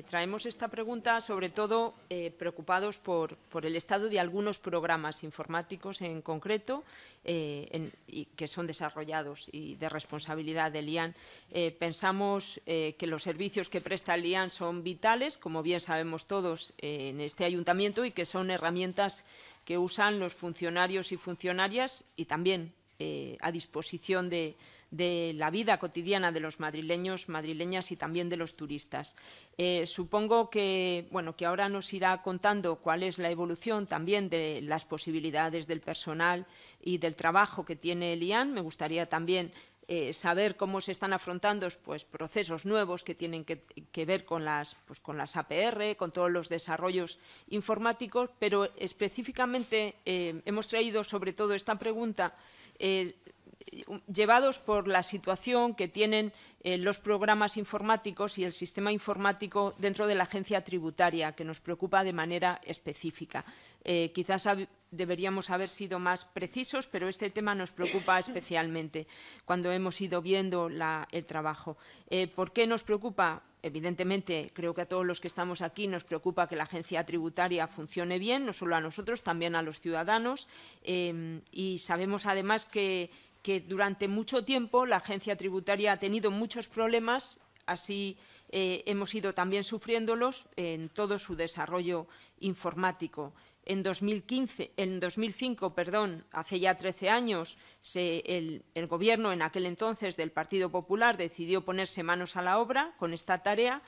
Eh, traemos esta pregunta sobre todo eh, preocupados por, el estado de algunos programas informáticos en concreto eh, y que son desarrollados y de responsabilidad del IAN. pensamos que los servicios que presta el IAN son vitales, como bien sabemos todos en este ayuntamiento, y que son herramientas que usan los funcionarios y funcionarias y también eh, a disposición de, la vida cotidiana de los madrileños, madrileñas y también de los turistas. Eh, supongo que, bueno, que ahora nos irá contando cuál es la evolución también de las posibilidades del personal y del trabajo que tiene el IAN. Me gustaría también eh, saber cómo se están afrontando pues, procesos nuevos que tienen que, ver con las, pues, con las APR, con todos los desarrollos informáticos, pero específicamente eh, hemos traído sobre todo esta pregunta eh, llevados por la situación que tienen eh, los programas informáticos y el sistema informático dentro de la agencia tributaria, que nos preocupa de manera específica. Eh, quizás deberíamos haber sido más precisos, pero este tema nos preocupa especialmente cuando hemos ido viendo el trabajo. Eh, ¿Por qué nos preocupa? Evidentemente, creo que a todos los que estamos aquí nos preocupa que la agencia tributaria funcione bien, no solo a nosotros, también a los ciudadanos. y sabemos además que que durante mucho tiempo la agencia tributaria ha tenido muchos problemas, así eh, hemos ido también sufriéndolos en todo su desarrollo informático. En, 2015, en 2005, perdón, hace ya 13 años, se, el, Gobierno, en aquel entonces del Partido Popular, decidió ponerse manos a la obra con esta tarea.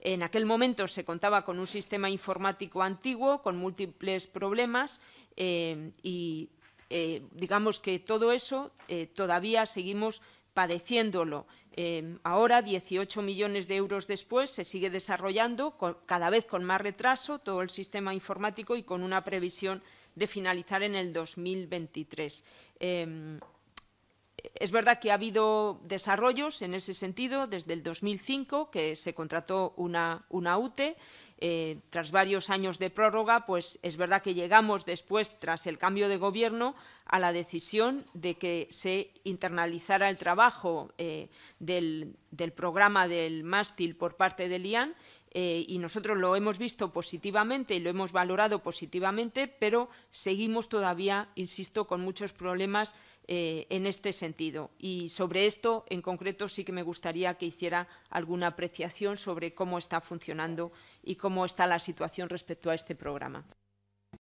En aquel momento se contaba con un sistema informático antiguo, con múltiples problemas eh, y eh, digamos que todo eso eh, todavía seguimos padeciéndolo. Em, ahora, 18 millones de euros después, se sigue desarrollando cada vez con más retraso todo el sistema informático y con una previsión de finalizar en el 2023. Em, es verdad que ha habido desarrollos en ese sentido desde el 2005, que se contrató una, una UTE, eh, tras varios años de prórroga, pues es verdad que llegamos después, tras el cambio de gobierno, a la decisión de que se internalizara el trabajo eh, del, programa del mástil por parte del IAN eh, y nosotros lo hemos visto positivamente y lo hemos valorado positivamente, pero seguimos todavía, insisto, con muchos problemas en este sentido. Y sobre esto, en concreto, sí que me gustaría que hiciera alguna apreciación sobre cómo está funcionando y cómo cómo está la situación respecto a este programa.